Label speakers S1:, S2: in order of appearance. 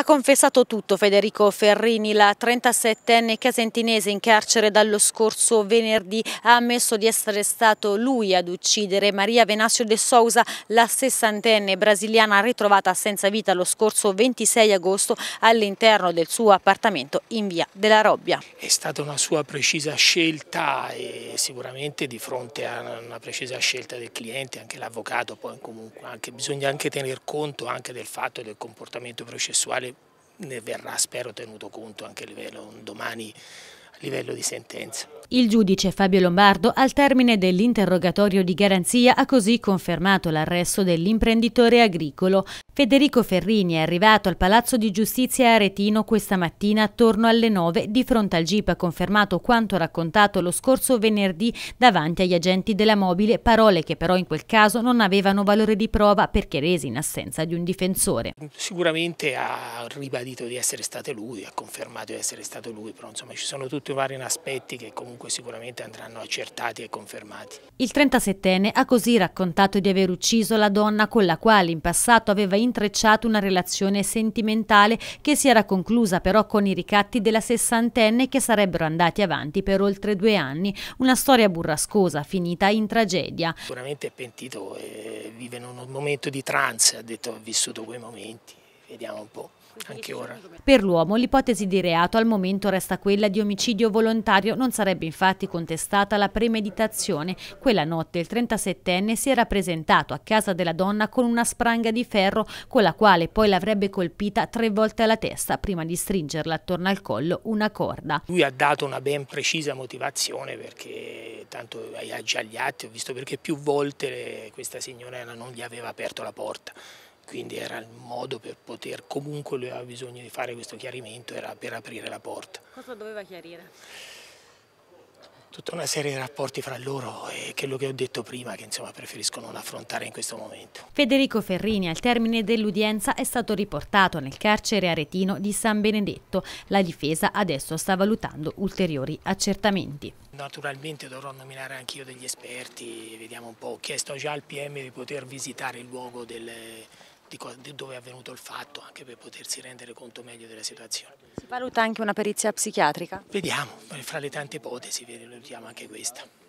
S1: Ha confessato tutto Federico Ferrini, la 37enne casentinese in carcere dallo scorso venerdì, ha ammesso di essere stato lui ad uccidere Maria Venasio de Sousa, la 60enne brasiliana ritrovata senza vita lo scorso 26 agosto all'interno del suo appartamento in via della Robbia.
S2: È stata una sua precisa scelta e sicuramente di fronte a una precisa scelta del cliente, anche l'avvocato, poi comunque anche, bisogna anche tener conto anche del fatto del comportamento processuale ne verrà spero tenuto conto anche a livello, domani a livello di sentenza.
S1: Il giudice Fabio Lombardo al termine dell'interrogatorio di garanzia ha così confermato l'arresto dell'imprenditore agricolo. Federico Ferrini è arrivato al Palazzo di Giustizia Aretino questa mattina attorno alle 9 di fronte al GIP ha confermato quanto raccontato lo scorso venerdì davanti agli agenti della mobile, parole che però in quel caso non avevano valore di prova perché resi in assenza di un difensore.
S2: Sicuramente ha ribadito di essere stato lui, ha confermato di essere stato lui, però insomma ci sono tutti vari aspetti che comunque comunque sicuramente andranno accertati e confermati.
S1: Il 37enne ha così raccontato di aver ucciso la donna con la quale in passato aveva intrecciato una relazione sentimentale che si era conclusa però con i ricatti della sessantenne che sarebbero andati avanti per oltre due anni, una storia burrascosa finita in tragedia.
S2: Sicuramente è pentito, eh, vive in un momento di trance, ha detto ha vissuto quei momenti. Vediamo un po'. Anche ora.
S1: Per l'uomo l'ipotesi di reato al momento resta quella di omicidio volontario, non sarebbe infatti contestata la premeditazione. Quella notte il 37enne si era presentato a casa della donna con una spranga di ferro con la quale poi l'avrebbe colpita tre volte alla testa prima di stringerla attorno al collo una corda.
S2: Lui ha dato una ben precisa motivazione perché tanto ha già gli atti, ho visto perché più volte questa signora non gli aveva aperto la porta quindi era il modo per poter, comunque lui aveva bisogno di fare questo chiarimento, era per aprire la porta.
S1: Cosa doveva chiarire?
S2: Tutta una serie di rapporti fra loro e quello che ho detto prima che insomma preferisco non affrontare in questo momento.
S1: Federico Ferrini al termine dell'udienza è stato riportato nel carcere aretino di San Benedetto. La difesa adesso sta valutando ulteriori accertamenti.
S2: Naturalmente dovrò nominare anch'io degli esperti, vediamo un po'. Ho chiesto già al PM di poter visitare il luogo del di, di dove è avvenuto il fatto, anche per potersi rendere conto meglio della situazione.
S1: Si valuta anche una perizia psichiatrica? Vediamo,
S2: fra le tante ipotesi, valutiamo anche questa.